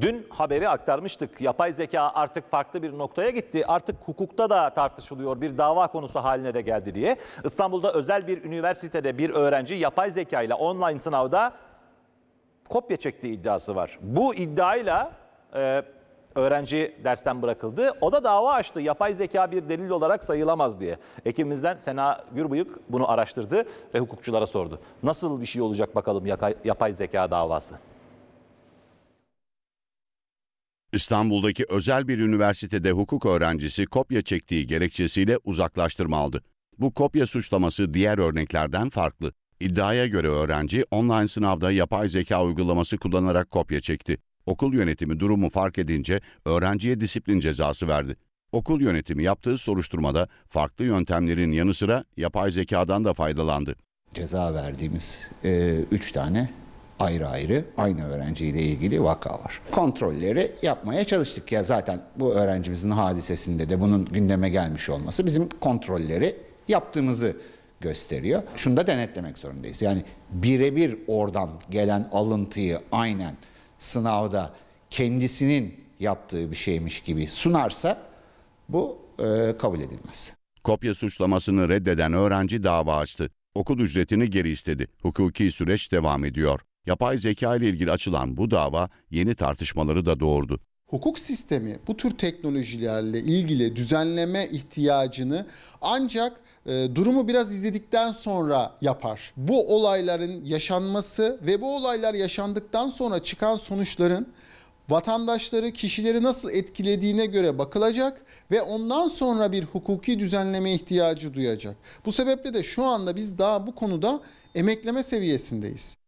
Dün haberi aktarmıştık. Yapay zeka artık farklı bir noktaya gitti. Artık hukukta da tartışılıyor. Bir dava konusu haline de geldi diye. İstanbul'da özel bir üniversitede bir öğrenci yapay zeka ile online sınavda kopya çektiği iddiası var. Bu iddiayla e, öğrenci dersten bırakıldı. O da dava açtı. Yapay zeka bir delil olarak sayılamaz diye. Ekibimizden Sena Gürbıyık bunu araştırdı ve hukukçulara sordu. Nasıl bir şey olacak bakalım yapay zeka davası? İstanbul'daki özel bir üniversitede hukuk öğrencisi kopya çektiği gerekçesiyle uzaklaştırma aldı. Bu kopya suçlaması diğer örneklerden farklı. İddiaya göre öğrenci online sınavda yapay zeka uygulaması kullanarak kopya çekti. Okul yönetimi durumu fark edince öğrenciye disiplin cezası verdi. Okul yönetimi yaptığı soruşturmada farklı yöntemlerin yanı sıra yapay zekadan da faydalandı. Ceza verdiğimiz 3 e, üç tane ayrı ayrı aynı öğrenciyle ilgili vaka var. Kontrolleri yapmaya çalıştık ya zaten bu öğrencimizin hadisesinde de bunun gündeme gelmiş olması bizim kontrolleri yaptığımızı gösteriyor. Şunu da denetlemek zorundayız. Yani birebir oradan gelen alıntıyı aynen sınavda kendisinin yaptığı bir şeymiş gibi sunarsa bu e, kabul edilmez. Kopya suçlamasını reddeden öğrenci dava açtı. Okul ücretini geri istedi. Hukuki süreç devam ediyor. Yapay zeka ile ilgili açılan bu dava yeni tartışmaları da doğurdu. Hukuk sistemi bu tür teknolojilerle ilgili düzenleme ihtiyacını ancak e, durumu biraz izledikten sonra yapar. Bu olayların yaşanması ve bu olaylar yaşandıktan sonra çıkan sonuçların vatandaşları, kişileri nasıl etkilediğine göre bakılacak ve ondan sonra bir hukuki düzenleme ihtiyacı duyacak. Bu sebeple de şu anda biz daha bu konuda emekleme seviyesindeyiz.